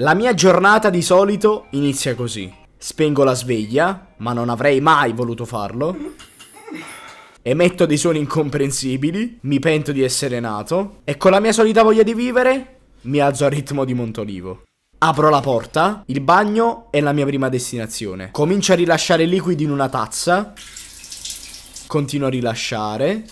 La mia giornata di solito inizia così. Spengo la sveglia, ma non avrei mai voluto farlo. Emetto dei suoni incomprensibili, mi pento di essere nato e con la mia solita voglia di vivere mi alzo al ritmo di Montolivo. Apro la porta, il bagno è la mia prima destinazione. Comincio a rilasciare liquidi in una tazza. Continuo a rilasciare.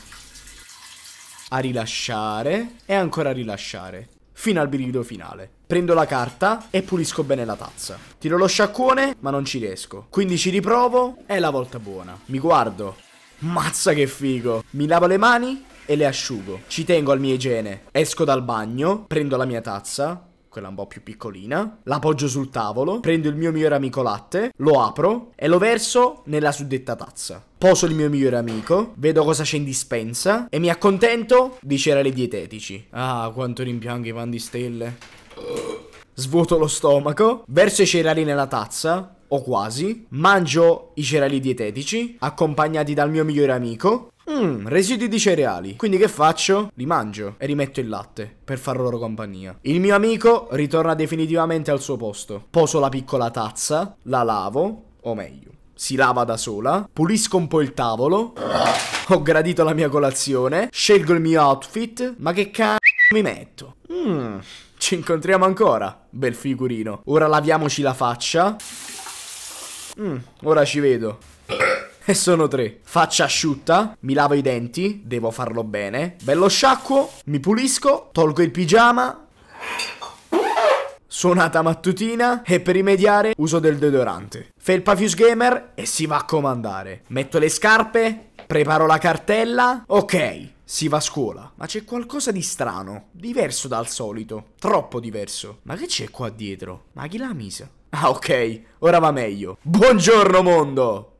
A rilasciare e ancora a rilasciare fino al brivido finale. Prendo la carta e pulisco bene la tazza. Tiro lo sciacquone, ma non ci riesco. Quindi ci riprovo, è la volta buona. Mi guardo. Mazza che figo! Mi lavo le mani e le asciugo. Ci tengo al mio igiene. Esco dal bagno, prendo la mia tazza, quella un po' più piccolina, la poggio sul tavolo, prendo il mio migliore amico latte, lo apro e lo verso nella suddetta tazza. Poso il mio migliore amico, vedo cosa c'è in dispensa e mi accontento di cereali dietetici. Ah, quanto rimpiango i van di stelle. Svuoto lo stomaco, verso i cereali nella tazza, o quasi, mangio i cereali dietetici, accompagnati dal mio migliore amico, Mmm, residui di cereali. Quindi che faccio? Li mangio e rimetto il latte per far loro compagnia. Il mio amico ritorna definitivamente al suo posto. Poso la piccola tazza, la lavo, o meglio, si lava da sola, pulisco un po' il tavolo, ho gradito la mia colazione, scelgo il mio outfit, ma che c***o mi metto? Mmm, ci incontriamo ancora, bel figurino. Ora laviamoci la faccia. Mmm, ora ci vedo. E sono tre. Faccia asciutta, mi lavo i denti, devo farlo bene. Bello sciacquo, mi pulisco, tolgo il pigiama. Suonata mattutina e per rimediare uso del deodorante. Felpa Fuse Gamer e si va a comandare. Metto le scarpe, preparo la cartella. Ok, si va a scuola. Ma c'è qualcosa di strano, diverso dal solito. Troppo diverso. Ma che c'è qua dietro? Ma chi l'ha misa? Ah ok, ora va meglio. Buongiorno mondo!